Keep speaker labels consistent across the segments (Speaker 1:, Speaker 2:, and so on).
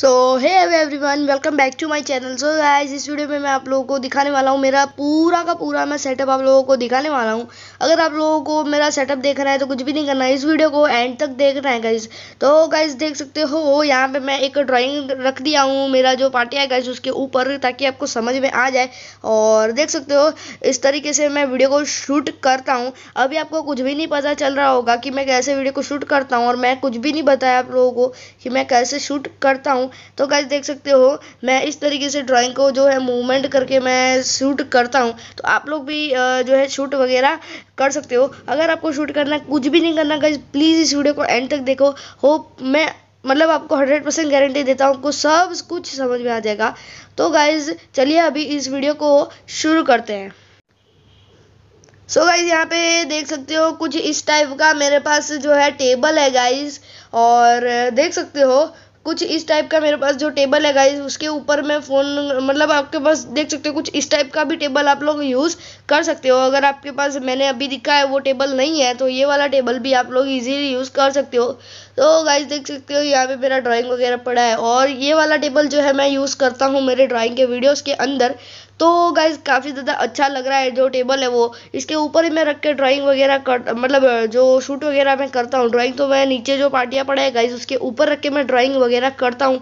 Speaker 1: so hi everyone welcome back to my channel so guys इस video में मैं आप लोगों को दिखाने वाला हूँ मेरा पूरा का पूरा मैं सेटअप आप लोगों को दिखाने वाला हूँ अगर आप लोगों को मेरा सेटअप देखना है तो कुछ भी नहीं करना है इस वीडियो को एंड तक देखना है गाइज तो गाइज देख सकते हो यहाँ पे मैं एक ड्राइंग रख दिया हूँ मेरा जो पार्टी है गाइज उसके ऊपर ताकि आपको समझ में आ जाए और देख सकते हो इस तरीके से मैं वीडियो को शूट करता हूँ अभी आपको कुछ भी नहीं पता चल रहा होगा कि मैं कैसे वीडियो को शूट करता हूँ और मैं कुछ भी नहीं बताया आप लोगों को कि मैं कैसे शूट करता हूँ हूँ तो गाइज देख सकते हो मैं इस तरीके से ड्राइंग को जो है मूवमेंट करके मैं शूट करता हूँ तो आप लोग भी जो है शूट वगैरह कर सकते हो अगर आपको शूट करना कुछ भी नहीं करना गाइज प्लीज़ इस वीडियो को एंड तक देखो होप मैं मतलब आपको हंड्रेड परसेंट गारंटी देता हूँ आपको सब कुछ समझ में आ जाएगा तो गाइज चलिए अभी इस वीडियो को शुरू करते हैं सो गाइज यहाँ पे देख सकते हो कुछ इस टाइप का मेरे पास जो है टेबल है गाइज और देख सकते हो कुछ इस टाइप का मेरे पास जो टेबल है गाइज उसके ऊपर मैं फ़ोन मतलब आपके पास देख सकते हो कुछ इस टाइप का भी टेबल आप लोग यूज़ कर सकते हो अगर आपके पास मैंने अभी दिखा है वो टेबल नहीं है तो ये वाला टेबल भी आप लोग इजीली यूज़ कर सकते हो तो गाइज देख सकते हो यहाँ पे मेरा ड्राइंग वगैरह पड़ा है और ये वाला टेबल जो है मैं यूज़ करता हूँ मेरे ड्राइंग के वीडियोस के अंदर तो गाइज काफ़ी ज़्यादा अच्छा लग रहा है जो टेबल है वो इसके ऊपर ही मैं रख के ड्राइंग वगैरह कर मतलब जो शूट वगैरह मैं करता हूँ ड्राइंग तो मैं नीचे जो पार्टियाँ पड़ा है गाइज उसके ऊपर रख के मैं ड्राइंग वगैरह करता हूँ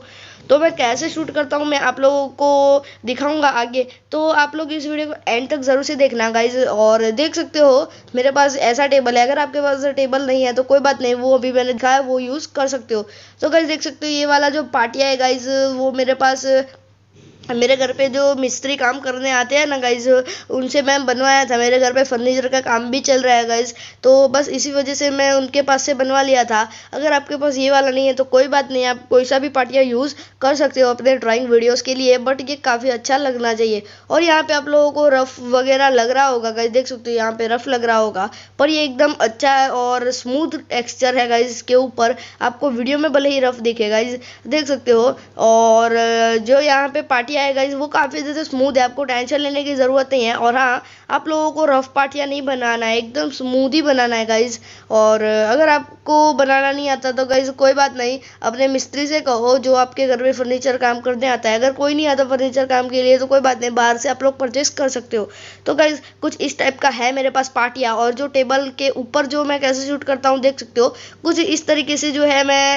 Speaker 1: तो मैं कैसे शूट करता हूँ मैं आप लोगों को दिखाऊंगा आगे तो आप लोग इस वीडियो को एंड तक ज़रूर से देखना गाइज और देख सकते हो मेरे पास ऐसा टेबल है अगर आपके पास टेबल नहीं है तो कोई बात नहीं वो अभी मैंने दिखाया वो यूज़ कर सकते हो तो गाइज देख सकते हो ये वाला जो पार्टिया है गाइज वो मेरे पास मेरे घर पे जो मिस्त्री काम करने आते हैं ना गाइज उनसे मैं बनवाया था मेरे घर पे फर्नीचर का काम भी चल रहा है गाइज तो बस इसी वजह से मैं उनके पास से बनवा लिया था अगर आपके पास ये वाला नहीं है तो कोई बात नहीं आप कोई सा भी पार्टियाँ यूज़ कर सकते हो अपने ड्राइंग वीडियोस के लिए बट ये काफ़ी अच्छा लगना चाहिए और यहाँ पे आप लोगों को रफ़ वगैरह लग रहा होगा गाइज देख सकते हो यहाँ पे रफ़ लग रहा होगा पर ये एकदम अच्छा है और स्मूथ टेक्स्चर है गाइज इसके ऊपर आपको वीडियो में भले ही रफ़ दिखेगा देख सकते हो और जो यहाँ पे पार्टियाँ एरिया है गाइज वो काफ़ी ज़्यादा स्मूथ है आपको टेंशन लेने की ज़रूरत नहीं है और हाँ आप लोगों को रफ पार्टियाँ नहीं बनाना है एकदम स्मूथ ही बनाना है गाइज और अगर आपको बनाना नहीं आता तो गाइज कोई बात नहीं अपने मिस्त्री से कहो जो आपके घर में फर्नीचर काम करने आता है अगर कोई नहीं आता फर्नीचर काम के लिए तो कोई बात नहीं बाहर से आप लोग परचेस कर सकते हो तो गाइज कुछ इस टाइप का है मेरे पास पार्टियाँ और जो टेबल के ऊपर जो मैं कैसे शूट करता हूँ देख सकते हो कुछ इस तरीके से जो है मैं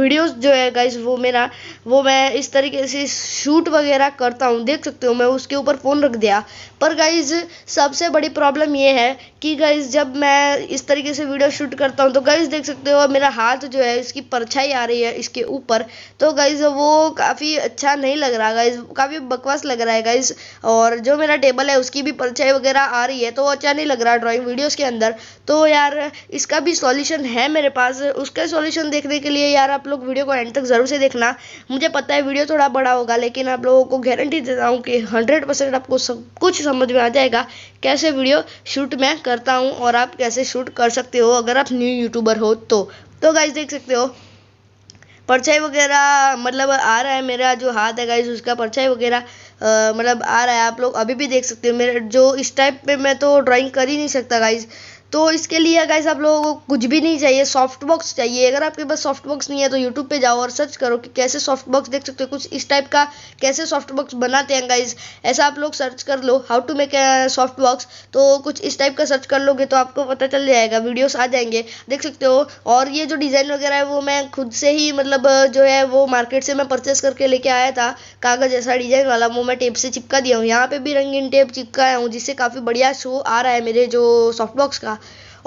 Speaker 1: वीडियोज़ जो है गाइज वो मेरा वो मैं इस तरीके से शूट वगैरह करता हूँ देख सकते हो मैं उसके ऊपर फ़ोन रख दिया पर गाइज सबसे बड़ी प्रॉब्लम ये है कि गाइज जब मैं इस तरीके से वीडियो शूट करता हूँ तो गाइज देख सकते हो मेरा हाथ जो है इसकी परछाई आ रही है इसके ऊपर तो गाइज वो काफ़ी अच्छा नहीं लग रहा गाइज काफ़ी बकवास लग रहा है गाइज और जो मेरा टेबल है उसकी भी परछाई वगैरह आ रही है तो अच्छा नहीं लग रहा ड्रॉइंग वीडियोज़ के अंदर तो यार इसका भी सॉल्यूशन है मेरे पास उसका सॉल्यूशन देखने के लिए यार आप लोग वीडियो को एंड तक ज़रूर से देखना मुझे पता है वीडियो थोड़ा बड़ा होगा लेकिन आप लोगों को गारंटी देता हूँ कि हंड्रेड परसेंट आपको सब कुछ समझ में आ जाएगा कैसे वीडियो शूट मैं करता हूँ और आप कैसे शूट कर सकते हो अगर आप न्यू यूट्यूबर हो तो, तो गाइज देख सकते हो परछाई वगैरह मतलब आ रहा है मेरा जो हाथ है गाइज उसका परछाई वगैरह मतलब आ रहा है आप लोग अभी भी देख सकते हो मेरे जो इस टाइप पर मैं तो ड्राॅइंग कर ही नहीं सकता गाइज तो इसके लिए गाइस आप लोगों को कुछ भी नहीं चाहिए सॉफ्ट बॉक्स चाहिए अगर आपके पास सॉफ्ट बॉक्स नहीं है तो यूट्यूब पे जाओ और सर्च करो कि कैसे सॉफ्ट बॉक्स देख सकते हो कुछ इस टाइप का कैसे सॉफ्ट बॉक्स बनाते हैं गाइज ऐसा आप लोग सर्च कर लो how to make soft box तो कुछ इस टाइप का सर्च कर लोगे तो आपको पता चल जाएगा वीडियोस आ जाएंगे देख सकते हो और ये जो डिज़ाइन वगैरह है वो मैं खुद से ही मतलब जो है वो मार्केट से मैं परचेस करके लेके आया था कागज़ ऐसा डिज़ाइन वाला वो मैं टेप से चिपका दिया हूँ यहाँ पर भी रंगीन टेप चिपकाया हूँ जिससे काफ़ी बढ़िया शो आ रहा है मेरे जो सॉफ्ट बॉक्स का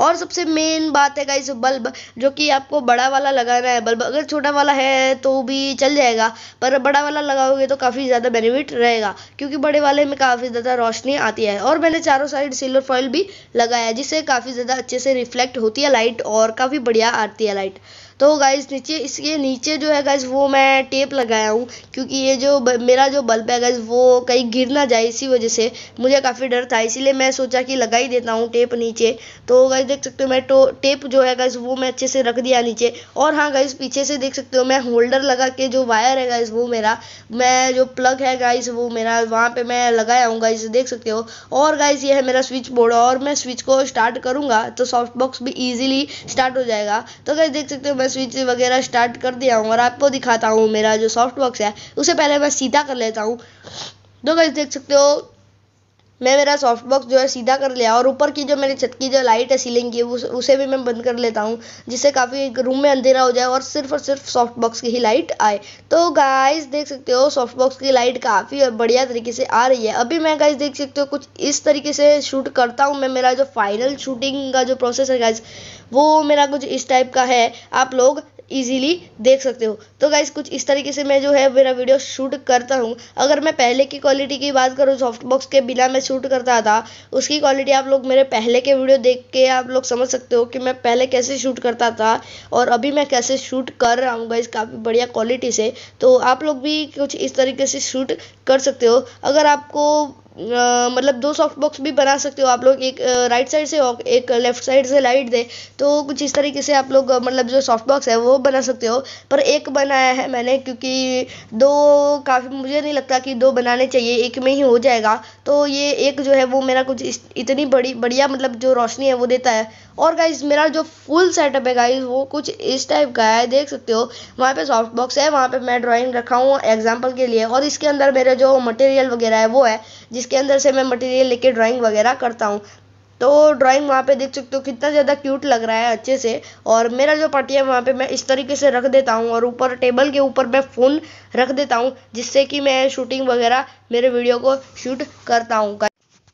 Speaker 1: और सबसे मेन बात है गाइस बल्ब जो कि आपको बड़ा वाला लगाना है बल्ब अगर छोटा वाला है तो भी चल जाएगा पर बड़ा वाला लगाओगे तो काफ़ी ज़्यादा बेनिफिट रहेगा क्योंकि बड़े वाले में काफ़ी ज़्यादा रोशनी आती है और मैंने चारों साइड सिल्वर फॉइल भी लगाया जिससे काफ़ी ज़्यादा अच्छे से रिफ्लेक्ट होती है लाइट और काफ़ी बढ़िया आती है लाइट तो गाइज नीचे इसके नीचे जो है गाइज वो मैं टेप लगाया हूँ क्योंकि ये जो ब, मेरा जो बल्ब है गाइज वो कहीं गिर ना जाए इसी वजह से मुझे काफ़ी डर था इसीलिए मैं सोचा कि लगा ही देता हूँ टेप नीचे तो गाइज देख सकते हो मैं तो टेप जो है गाइज वो मैं अच्छे से रख दिया नीचे और हाँ गाइज पीछे से देख सकते हो मैं होल्डर लगा के जो वायर है गाइज वो मेरा मैं जो प्लग है गाइज वो मेरा वहाँ पर मैं लगाया हूँ गाइज देख सकते हो और गाइज ये है मेरा स्विच बोर्ड और मैं स्विच को स्टार्ट करूँगा तो सॉफ्ट बॉक्स भी ईजिली स्टार्ट हो जाएगा तो गाइज देख सकते हो मैं स्विच वगैरह स्टार्ट कर दिया हूँ और आपको दिखाता हूँ मेरा जो सॉफ्ट बॉक्स है उसे पहले मैं सीधा कर लेता हूँ तो गैस देख सकते हो मैं मेरा सॉफ्ट बॉक्स जो है सीधा कर लिया और ऊपर की जो मेरी छत की जो लाइट है सीलिंग की उस, उसे भी मैं बंद कर लेता हूँ जिससे काफ़ी रूम में अंधेरा हो जाए और सिर्फ और सिर्फ सॉफ्ट बॉक्स की ही लाइट आए तो गाइस देख सकते हो सॉफ्ट बॉक्स की लाइट काफ़ी बढ़िया तरीके से आ रही है अभी मैं गाइज देख सकते हो कुछ इस तरीके से शूट करता हूँ मैं मेरा जो फाइनल शूटिंग का जो प्रोसेस है गाइज वो मेरा कुछ इस टाइप का है आप लोग ईजिली देख सकते हो तो गाइज कुछ इस तरीके से मैं जो है मेरा वीडियो शूट करता हूँ अगर मैं पहले की क्वालिटी की बात करूँ सॉफ्ट बॉक्स के बिना मैं शूट करता था उसकी क्वालिटी आप लोग मेरे पहले के वीडियो देख के आप लोग समझ सकते हो कि मैं पहले कैसे शूट करता था और अभी मैं कैसे शूट कर रहा हूँ गाइज काफ़ी बढ़िया क्वालिटी से तो आप लोग भी कुछ इस तरीके से शूट कर सकते हो अगर आपको मतलब दो सॉफ्ट बॉक्स भी बना सकते हो आप लोग एक राइट साइड से और एक लेफ्ट साइड से लाइट दे तो कुछ इस तरीके से आप लोग मतलब जो सॉफ्ट बॉक्स है वो बना सकते हो पर एक बनाया है मैंने क्योंकि दो काफ़ी मुझे नहीं लगता कि दो बनाने चाहिए एक में ही हो जाएगा तो ये एक जो है वो मेरा कुछ इतनी बड़ी बढ़िया मतलब जो रोशनी है वो देता है और गाइज मेरा जो फुल सेटअप है गाइज वो कुछ इस टाइप का है देख सकते हो वहाँ पे सॉफ्ट बॉक्स है वहाँ पे मैं ड्राइंग रखा हूँ एग्जाम्पल के लिए और इसके अंदर मेरे जो मटेरियल वगैरह है वो है जिसके अंदर से मैं मटेरियल लेके ड्राइंग वगैरह करता हूँ तो ड्राइंग वहाँ पे देख सकते हो कितना ज़्यादा क्यूट लग रहा है अच्छे से और मेरा जो पार्टी है वहाँ पे मैं इस तरीके से रख देता हूँ और ऊपर टेबल के ऊपर मैं फ़ोन रख देता हूँ जिससे कि मैं शूटिंग वगैरह मेरे वीडियो को शूट करता हूँ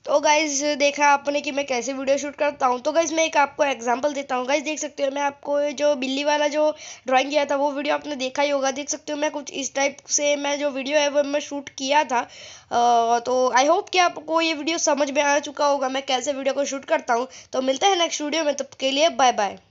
Speaker 1: तो गाइज देखा आपने कि मैं कैसे वीडियो शूट करता हूँ तो गाइज मैं एक आपको एग्जांपल देता हूँ गाइज देख सकते हो मैं आपको जो बिल्ली वाला जो ड्राइंग किया था वो वीडियो आपने देखा ही होगा देख सकते हो मैं कुछ इस टाइप से मैं जो वीडियो है वो मैं शूट किया था आ, तो आई होप कि आपको ये वीडियो समझ में आ चुका होगा मैं कैसे वीडियो को शूट करता हूँ तो मिलते हैं नेक्स्ट वीडियो में तब के लिए बाय बाय